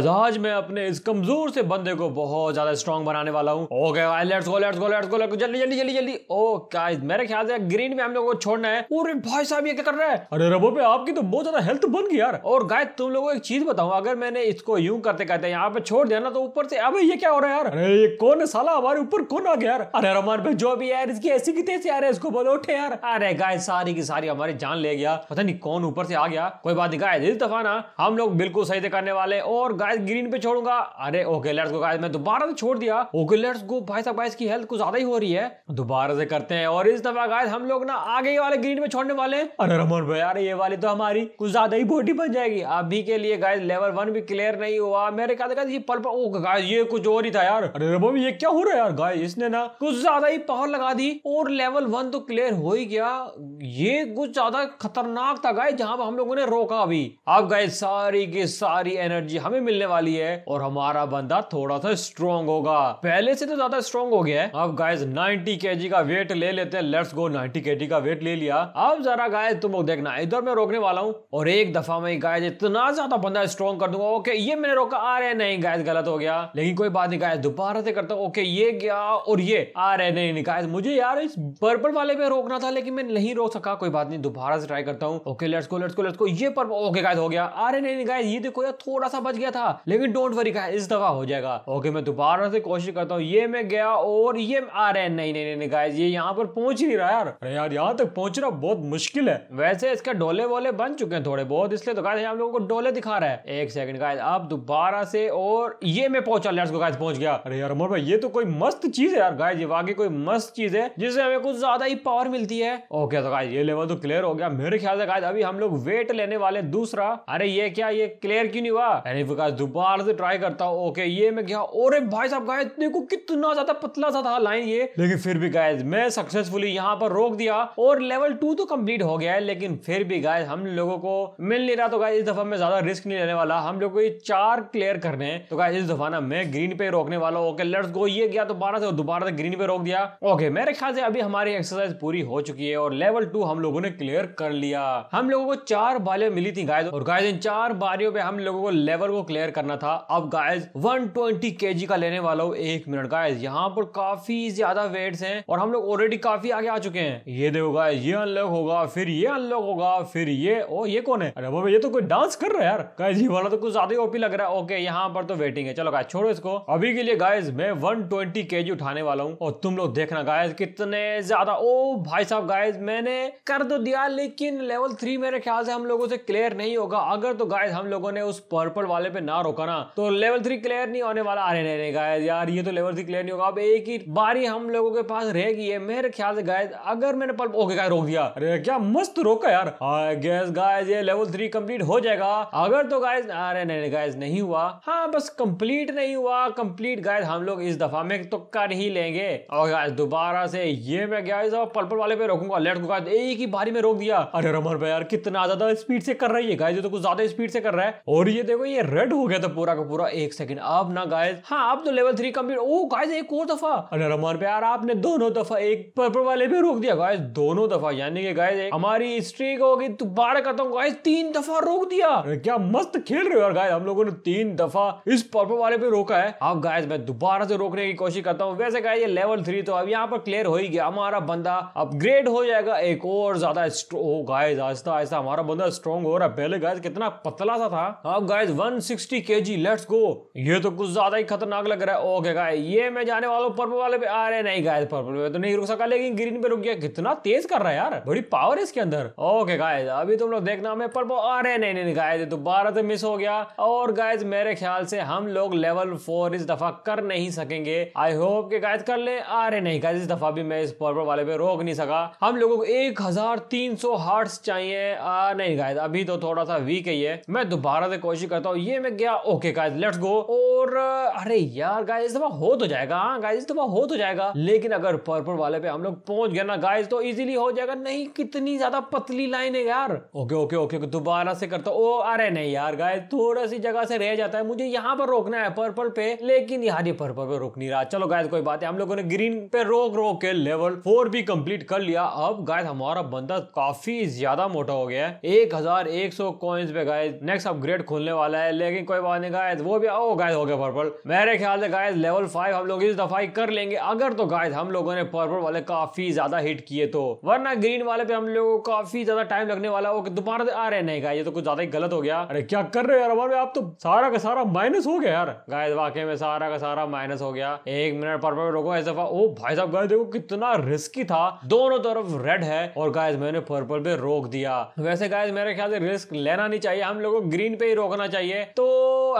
आज आज मैं अपने इस कमजोर से बंदे को बहुत ज्यादा स्ट्रॉन्ग बनाने वाला हूँ जल्दी जल्दी जल्दी जल्दी ओ oh, गाइस मेरे ख्याल से ग्रीन में हम लोगों को छोड़ना है और भाई साहब ये क्या कर रहा है अरे रबो पे आपकी तो बहुत ज्यादा हेल्थ बन गई यार और गाय तुम लोगों को एक चीज बताऊं अगर मैंने इसको यूं करते करते यहाँ पे छोड़ दिया ना तो ऊपर से अब ये क्या हो रहा है यार अरे ये कौन है साला हमारे ऊपर कौन आ गया यार अरे रमान भाई जो भी यार इसकी ऐसी की तैसी आ रहा है इसको बोलो उठे यार अरे गाय सारी की सारी हमारी जान ले गया पता नहीं कौन ऊपर से आ गया कोई बात नहीं गाय दिल दफा ना हम लोग बिल्कुल सही से करने वाले और गाय गाइस ग्रीन पे छोड़ूंगा अरे ओके लेट्स गो गाइस मैं दोबारा से छोड़ दिया ओके लेट्स गो भाई साहब गाइस की हेल्थ कुछ ज्यादा ही हो रही है दोबारा से करते हैं और इस दफा गाइस हम लोग ना आगे वाले ग्रीन पे छोड़ने वाले हैं अरे रमन भाई यार ये वाली तो हमारी कुछ ज्यादा ही बोटी बन जाएगी अभी के लिए गाइस लेवल वन भी क्लियर नहीं हुआ मेरे ख्याल गाइस ये पल पर ओके गाइस ये कुछ और ही था यार अरे रमन ये क्या हो रहा है यार गाइस इसने ना कुछ ज्यादा ही पावर लगा दी और लेवल वन तो क्लियर हो ही गया ये कुछ ज्यादा खतरनाक था गाइस जहाँ पर हम लोगों ने रोका अभी अब गाइस सारी की सारी एनर्जी हमें मिल मिलने वाली है और हमारा बंदा थोड़ा सा स्ट्रॉन्ग होगा पहले से तो ज्यादा स्ट्रॉन्ग हो गया है अब गाइज 90 के का वेट ले लेते हैं लेट्स गो 90 के का वेट ले लिया अब जरा गाय तुम लोग देखना इधर मैं रोकने वाला हूँ और एक दफा में गाय इतना ज्यादा बंदा स्ट्रॉन्ग कर दूंगा ओके ये मैंने रोका आ रहे नहीं गाय गलत हो गया लेकिन कोई बात नहीं गाय दोबारा से करता हूँ ओके ये गया और ये आ रहे नहीं गायज मुझे यार इस पर्पल वाले पे रोकना था लेकिन मैं नहीं रोक सका कोई बात नहीं दोबारा से ट्राई करता हूँ okay let's go let's go let's go ये पर्पल ओके गाय हो गया आ रहे नहीं गाय ये देखो यार थोड़ा सा बच गया था लेकिन डोंट वरी का इस दफा हो जाएगा ओके मैं दोबारा से कोशिश करता हूँ ये मैं गया और ये आ रहे हैं नहीं नहीं नहीं गाइस ये यहाँ पर पहुंच नहीं रहा यार अरे यार यहाँ तक पहुंचना बहुत मुश्किल है वैसे इसके डोले वोले बन चुके हैं थोड़े बहुत इसलिए तो गाइस हम लोगों को डोले दिखा रहा है एक सेकंड गाइस अब दोबारा से और ये मैं पहुंचा लेट्स गो गाइस पहुंच गया अरे यार अमर भाई ये तो कोई मस्त चीज है यार गाइस ये वाकई कोई मस्त चीज है जिससे हमें कुछ ज्यादा ही पावर मिलती है ओके तो गाइस ये लेवल तो क्लियर हो गया मेरे ख्याल से गाइस अभी हम लोग वेट लेने वाले दूसरा अरे ये क्या ये क्लियर क्यों नहीं हुआ यार दोबारा से ट्राई करता हूँ ओके ये मैं गया और भाई साहब गाय देखो कितना ज्यादा पतला सा था लाइन ये लेकिन फिर भी गाय मैं सक्सेसफुली यहाँ पर रोक दिया और लेवल टू तो कम्प्लीट हो गया है लेकिन फिर भी गाय हम लोगों को मिल नहीं रहा तो गाय इस दफा मैं ज्यादा रिस्क नहीं लेने वाला हम लोग को ये चार क्लियर करने हैं तो गाय इस दफा ना मैं ग्रीन पे रोकने वाला ओके लेट्स गो ये गया तो दोबारा से दोबारा से ग्रीन पे रोक दिया ओके मेरे ख्याल से अभी हमारी एक्सरसाइज पूरी हो चुकी है और लेवल टू हम लोगों ने क्लियर कर लिया हम लोगों को चार बालियां मिली थी गाय और गाय इन चार बारियों पे हम लोगों को लेवल को क्लियर क्लियर करना था अब गाइज 120 केजी का लेने वाला हूँ एक मिनट गायज यहाँ पर काफी ज्यादा वेट्स हैं और हम लोग ऑलरेडी काफी आगे आ चुके हैं ये देखो गाइज ये अनलॉक होगा फिर ये अनलॉक होगा फिर ये ओ ये कौन है अरे ये तो कोई डांस कर रहा है यार गाइज ये वाला तो कुछ ज्यादा ही ओपी लग रहा है ओके यहाँ पर तो वेटिंग है चलो गाय छोड़ो इसको अभी के लिए गायज मैं वन ट्वेंटी उठाने वाला हूँ और तुम लोग देखना गाइज कितने ज्यादा ओ भाई साहब गाइज मैंने कर तो दिया लेकिन लेवल थ्री मेरे ख्याल से हम लोगों से क्लियर नहीं होगा अगर तो गाइज हम लोगों ने उस पर्पल वाले पे ना रोका ना तो लेवल थ्री क्लियर नहीं होने वाला आ रहे गायज यार ये तो लेवल थ्री क्लियर नहीं होगा अब एक ही बारी हम लोगों के पास रह गई है मेरे ख्याल से गायज अगर मैंने पल्प ओके गाय रोक दिया अरे क्या मस्त रोका यार गैस गायज ये लेवल थ्री कम्प्लीट हो जाएगा अगर तो गायज अरे नहीं गायज नहीं हुआ हाँ बस कम्प्लीट नहीं हुआ कम्प्लीट गायज हम लोग इस दफा में तो कर ही लेंगे और गायज दोबारा से ये मैं गायज पल पल वाले पे रोकूंगा लेट को गायज एक ही बारी में रोक दिया अरे रमन भाई यार कितना ज्यादा स्पीड से कर रही है गायज तो कुछ ज्यादा स्पीड से कर रहा है और ये देखो ये रेड हो गया था पूरा का पूरा एक सेकंड अब ना गायस हाँ अब तो लेवल थ्री कम्प्लीट ओ गायस एक और दफा अरे रमान पे यार आपने दोनों दफा एक पर्पल वाले पे रोक दिया गायस दोनों दफा यानी कि गायस हमारी स्ट्रीक होगी दोबारा हूँ गायस तीन दफा रोक दिया क्या मस्त खेल रहे हो यार गायस हम लोगों ने तीन दफा इस पर्पल वाले पे रोका है अब गायस मैं दोबारा से रोकने की कोशिश करता हूँ वैसे गाय लेवल थ्री तो अब यहाँ पर क्लियर हो ही गया हमारा बंदा अपग्रेड हो जाएगा एक और ज्यादा गायस आहिस्ता आहिस्ता हमारा बंदा स्ट्रॉन्ग हो रहा है पहले गायस कितना पतला सा था अब गायस वन सिक्सटी के जी लेट्स गो ये तो कुछ ज्यादा ही खतरनाक लग रहा है ओके गाय ये मैं जाने वालों पर्पल वाले पे आ रहे नहीं गाय पर्पल पे तो नहीं रुक सका लेकिन ग्रीन पे रुक गया कितना तेज कर रहा है यार बड़ी पावर है इसके अंदर ओके गाय अभी तुम लोग देखना हमें पर्पल आ रहे नहीं नहीं गाय तो बारह तो मिस हो गया और गाय मेरे ख्याल से हम लोग लेवल फोर इस दफा कर नहीं सकेंगे आई होप के गायज कर ले आ रहे नहीं गाय इस दफा भी मैं इस पर्पल वाले पे रोक नहीं सका हम लोगों को एक हजार तीन सौ हार्ट चाहिए आ नहीं गाय अभी तो थोड़ा सा वीक है ये मैं दोबारा से कोशिश करता हूँ ये मैं गया ओके गाइस लेट्स गो और अरे यार गाइज दफा हो तो जाएगा हाँ गाइज दफा हो तो जाएगा लेकिन अगर पर्पल वाले पे हम लोग पहुंच गए ना गाइस तो इजीली हो जाएगा नहीं कितनी ज्यादा पतली लाइन है यार ओके ओके ओके दोबारा से करता ओ अरे नहीं यार गाइस थोड़ा सी जगह से रह जाता है मुझे यहाँ पर रोकना है पर्पल पे लेकिन यार ये पर्पल पे रोक नहीं रहा चलो गाइज कोई बात है हम लोगों ने ग्रीन पे रोक रोक के लेवल फोर भी कंप्लीट कर लिया अब गाइज हमारा बंदा काफी ज्यादा मोटा हो गया है एक हजार एक सौ कॉइन्स पे गाइज नेक्स्ट अपग्रेड खोलने वाला है लेकिन कोई बात नहीं गायद वो भी ओ गायद हो गया पर्पल मेरे ख्याल से गायद लेवल फाइव हम लोग इस दफाई कर लेंगे अगर तो गायद हम लोगों ने पर्पल वाले काफी ज्यादा हिट किए तो वरना ग्रीन वाले पे हम लोगों को काफी ज्यादा टाइम लगने वाला वो दोबारा आ रहे नहीं गाय ये तो कुछ ज्यादा ही गलत हो गया अरे क्या कर रहे हो यार हमारे आप तो सारा का सारा माइनस हो गया यार गायद वाकई में सारा का सारा माइनस हो गया एक मिनट पर्पल रोको इस दफा ओ भाई साहब गाय देखो कितना रिस्की था दोनों तरफ रेड है और गाय मैंने पर्पल पे रोक दिया वैसे गाय मेरे ख्याल से रिस्क लेना नहीं चाहिए हम लोग को ग्रीन पे ही रोकना चाहिए तो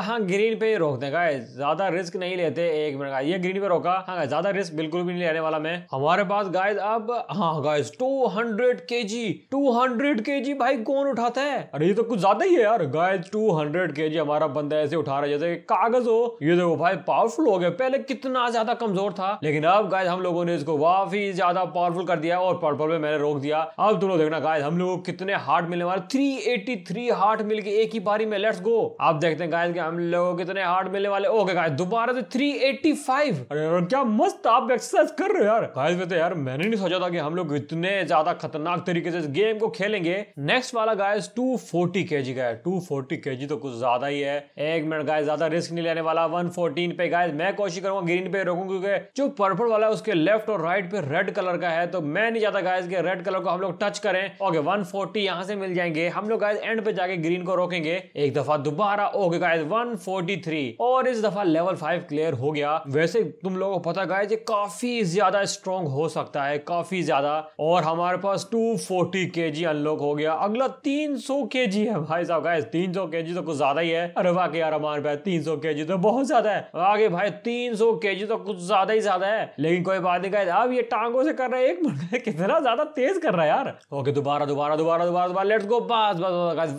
हाँ ग्रीन पे रोक दें गाइस ज्यादा रिस्क नहीं लेते एक मिनट का ये ग्रीन पे रोका हाँ ज्यादा रिस्क बिल्कुल भी नहीं लेने वाला मैं हमारे पास गाइस अब हाँ गाइस 200 केजी 200 केजी भाई कौन उठाता है अरे ये तो कुछ ज्यादा ही है यार गाइस 200 केजी हमारा बंदा ऐसे उठा रहा है जैसे कागज हो ये देखो भाई पावरफुल हो गया पहले कितना ज्यादा कमजोर था लेकिन अब गाय हम लोगों ने इसको काफी ज्यादा पावरफुल कर दिया और पर्पल में मैंने रोक दिया अब तुम लोग देखना गाय हम लोग कितने हार्ट मिलने वाले थ्री हार्ट मिल के एक ही बारी में लेट्स गो आप देखते देखते हैं गाइस कि हम लोगों को कितने हार्ट मिलने वाले ओके गाइस दोबारा से 385 अरे यार क्या मस्त आप एक्सरसाइज कर रहे हो यार गाइस मैं तो यार मैंने नहीं सोचा था कि हम लोग इतने ज्यादा खतरनाक तरीके से इस गेम को खेलेंगे नेक्स्ट वाला गाइस 240 केजी का है 240 केजी तो कुछ ज्यादा ही है एक मिनट गाइस ज्यादा रिस्क नहीं लेने वाला 114 पे गाइस मैं कोशिश करूंगा ग्रीन पे रोकूं क्योंकि जो पर्पल वाला है उसके लेफ्ट और राइट पे रेड कलर का है तो मैं नहीं चाहता गाइस कि रेड कलर को हम लोग टच करें ओके 140 यहां से मिल जाएंगे हम लोग गाइस एंड पे जाके ग्रीन को रोकेंगे एक दफा दोबारा ओ ओके गाइस 143 और इस दफा लेवल फाइव क्लियर हो गया वैसे तुम लोगों को पता गाइस ये काफी ज्यादा स्ट्रॉन्ग हो सकता है काफी ज्यादा और हमारे पास 240 केजी अनलॉक हो गया अगला 300 केजी है भाई साहब गाइस 300 केजी तो कुछ ज्यादा ही है अरे वाकई यार हमारे पास 300 केजी तो बहुत ज्यादा है आगे भाई 300 केजी तो कुछ ज्यादा ही ज्यादा है लेकिन कोई बात नहीं गाइस अब ये टांगों से कर रहा है एक मिनट कितना ज्यादा तेज कर रहा है यार ओके दोबारा दोबारा दोबारा दोबारा दोबारा लेट्स गो बस बस गाइस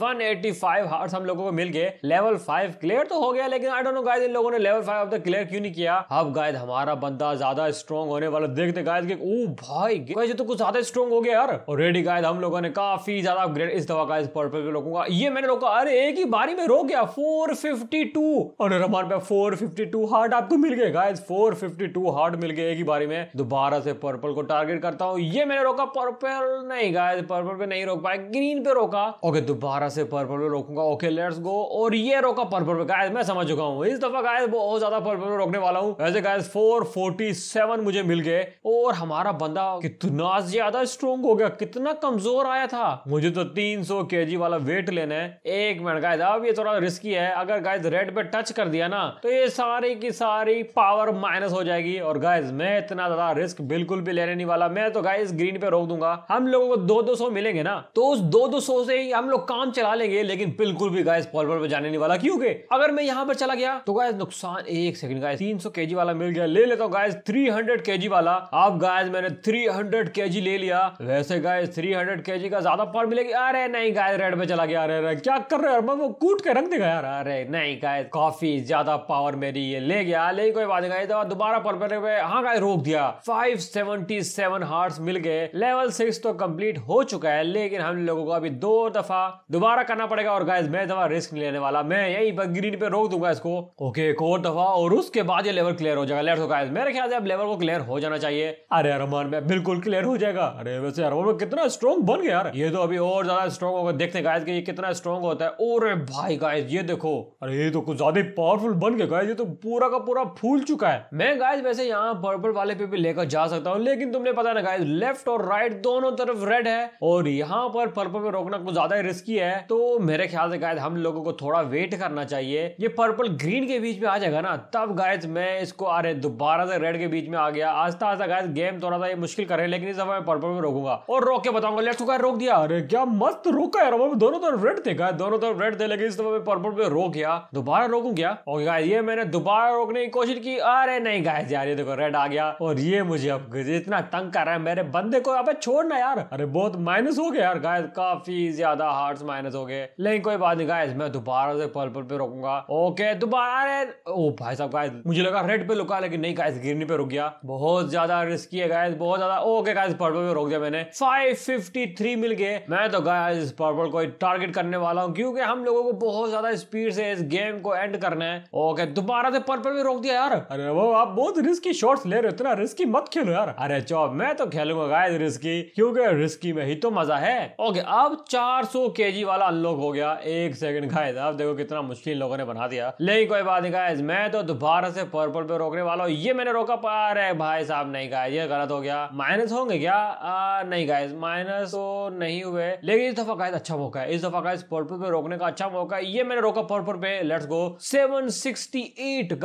185 हार्ट्स हम लोगों को मिल गए लेवल फाइव क्लियर तो हो गया लेकिन आई डोंट नो गाइस इन लोगों ने लेवल फाइव अब तक क्लियर क्यों नहीं किया अब गायद हमारा बंदा ज्यादा स्ट्रॉन्ग होने वाला देखते गाइस कि ओ भाई गाइस तो कुछ ज्यादा स्ट्रॉन्ग हो गया यार और रेडी गायद हम लोगों ने काफी ज्यादा अपग्रेड इस दवा का इस रोकूंगा ये मैंने रोका अरे एक ही बारी में रोक गया फोर फिफ्टी टू और रमान पे टू हार्ट आपको मिल गए फोर फिफ्टी टू हार्ट मिल गए एक ही बारी में दोबारा से पर्पल को टारगेट करता हूँ ये मैंने रोका पर्पल नहीं गाइस पर्पल पे नहीं रोक पाया ग्रीन पे रोका ओके दोबारा से पर्पल पे रोकूंगा ओके लेट्स गो और ये रोक रॉक का पर्पल पर गायस मैं समझ चुका हूँ इस दफा गायस बहुत ज्यादा पर्पल पर रोकने वाला हूँ वैसे गायस सेवन मुझे मिल गए और हमारा बंदा कितना ज्यादा स्ट्रोंग हो गया कितना कमजोर आया था मुझे तो तीन सौ के जी वाला वेट लेना है एक मिनट गायद अब ये थोड़ा रिस्की है अगर गायद रेड पे टच कर दिया ना तो ये सारी की सारी पावर माइनस हो जाएगी और गायस मैं इतना ज्यादा रिस्क बिल्कुल भी लेने नहीं वाला मैं तो गायस ग्रीन पे रोक दूंगा हम लोगों को दो दो सौ मिलेंगे ना तो उस दो दो सौ से ही हम लोग काम चला लेंगे लेकिन बिल्कुल भी गायस पर्पल पर जाने नहीं वाला बाकी हो गए अगर मैं यहाँ पर चला गया तो गाय नुकसान एक सेकंड गाय तीन सौ केजी वाला मिल जाए ले लेता हूँ गाय थ्री हंड्रेड के जी वाला अब गाय मैंने थ्री हंड्रेड के जी ले लिया वैसे गाय थ्री हंड्रेड के जी का ज्यादा पर मिलेगी अरे नहीं गाय रेड में चला गया अरे अरे क्या कर रहे हो वो कूट के रख देगा यार अरे नहीं गाय काफी ज्यादा पावर मेरी ये ले गया ले कोई बात नहीं तो दोबारा पर मिले हुए हाँ गाय रोक दिया फाइव सेवेंटी सेवन हार्ट मिल गए लेवल सिक्स तो कम्प्लीट हो चुका है लेकिन हम लोगों को अभी दो दफा दोबारा करना पड़ेगा और गाय मैं दफा रिस्क लेने वाला मैं मैं यही पर ग्रीन पे रोक दूंगा इसको ओके एक और दफा और उसके बाद ये लेवल क्लियर हो जाएगा लेट्स गाइस मेरे ख्याल से अब लेवल को क्लियर हो जाना चाहिए अरे अरमान में बिल्कुल क्लियर हो जाएगा अरे वैसे अरमान में कितना स्ट्रॉन्ग बन गया यार ये तो अभी और ज्यादा स्ट्रॉन्ग होगा देखते हैं गाइस कि ये कितना स्ट्रॉन्ग होता है और भाई गाइस ये देखो अरे ये तो कुछ ज्यादा पावरफुल बन गया गाइस ये तो पूरा का पूरा फूल चुका है मैं गाइस वैसे यहाँ पर्पल वाले पे भी लेकर जा सकता हूँ लेकिन तुमने पता ना गाइस लेफ्ट और राइट दोनों तरफ रेड है और यहाँ पर पर्पल पे रोकना कुछ ज्यादा रिस्की है तो मेरे ख्याल से गाइस हम लोगों को थोड़ा वेट करना चाहिए ये पर्पल ग्रीन के बीच में आ जाएगा ना तब गायज मैं इसको आ रहे दोबारा से रेड के बीच में आ गया आस्ता आस्ता गायज गेम थोड़ा सा ये मुश्किल कर रहे हैं लेकिन इस दफा मैं पर्पल में रोकूंगा और रोक के बताऊंगा लेट चुका रोक दिया अरे क्या मस्त रोका यार दोनों तरफ रेड थे गाय दोनों तरफ रेड थे लेकिन इस दफा मैं पर्पल में रोक गया दोबारा रोकू क्या ये मैंने दोबारा रोकने की कोशिश की अरे नहीं गाय यार ये देखो रेड आ गया और ये मुझे अब इतना तंग कर रहा है मेरे बंदे को अब छोड़ना यार अरे बहुत माइनस हो गया यार गाय काफी ज्यादा हार्ट माइनस हो गए लेकिन कोई बात नहीं गाय मैं दोबारा से पर्पल पे रोकूंगा ओके दोबारा रेड ओ भाई साहब गाइस मुझे लगा रेड पे रुका लेकिन नहीं गाइस गिरने पे रुक गया बहुत ज्यादा रिस्की है गाइस बहुत ज्यादा ओके गाइस पर्पल पे रोक दिया मैंने 553 मिल गए मैं तो गाइस इस पर्पल को टारगेट करने वाला हूँ क्योंकि हम लोगों को बहुत ज्यादा स्पीड से इस गेम को एंड करना है ओके दोबारा से पर्पल पे रोक दिया यार अरे वो आप बहुत रिस्की शॉर्ट ले रहे हो इतना रिस्की मत खेलो यार अरे चौ मैं तो खेलूंगा गाइस रिस्की क्योंकि रिस्की में ही तो मजा है ओके अब 400 केजी वाला अनलॉक हो गया एक सेकंड गाइस आप देखो कितना इतना मुश्किल लोगों ने बना दिया नहीं कोई बात नहीं गाइज मैं तो दोबारा से पर्पल पे रोकने वाला हूँ ये मैंने रोका पर है भाई साहब नहीं गाय ये गलत हो गया माइनस होंगे क्या आ, नहीं गाइज माइनस तो नहीं हुए लेकिन इस दफा गाइस अच्छा मौका है इस दफा गाइस पर्पल पे रोकने का अच्छा मौका है ये मैंने रोका पर्पल पे let's go seven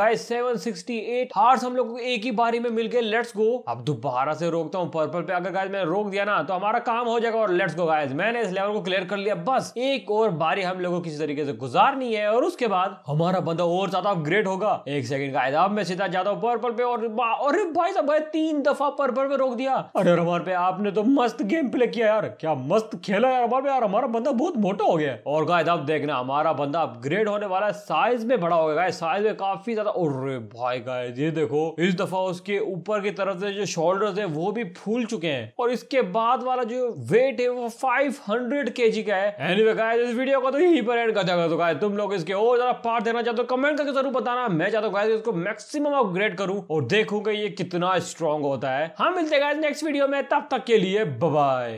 guys seven hearts हम लोग को एक ही बारी में मिल गए लेट्स गो अब दोबारा से रोकता हूँ पर्पल पे अगर गाइस मैंने रोक दिया ना तो हमारा काम हो जाएगा और लेट्स गो गाइस मैंने इस लेवल को क्लियर कर लिया बस एक और बारी हम लोगों को किसी तरीके से गुजारनी है है और उसके बाद हमारा बंदा और ज्यादा अपग्रेड होगा एक सेकंड का आयदाब में सीधा जाता हूँ पर्पल पे और अरे भाई साहब भाई तीन दफा पर्पल पे रोक दिया अरे हमारे पे आपने तो मस्त गेम प्ले किया यार क्या मस्त खेला यार हमारे यार हमारा बंदा बहुत मोटा हो गया और गायद आप देखना हमारा बंदा अपग्रेड होने वाला है साइज में बड़ा हो गया साइज में काफी ज्यादा अरे भाई गायद ये देखो इस दफा उसके ऊपर की तरफ से जो शोल्डर है वो भी फूल चुके हैं और इसके बाद वाला जो वेट है वो फाइव हंड्रेड का है anyway, guys, इस वीडियो को तो यहीं पर एंड कर देगा तो गाय तुम लोग लोगे इसके और ज्यादा पार्ट देना चाहते हो कमेंट करके जरूर बताना मैं चाहता हूँ इसको मैक्सिमम अपग्रेड करूँ और देखूंगा ये कितना स्ट्रॉन्ग होता है हम मिलते हैं नेक्स्ट वीडियो में तब तक के लिए बाय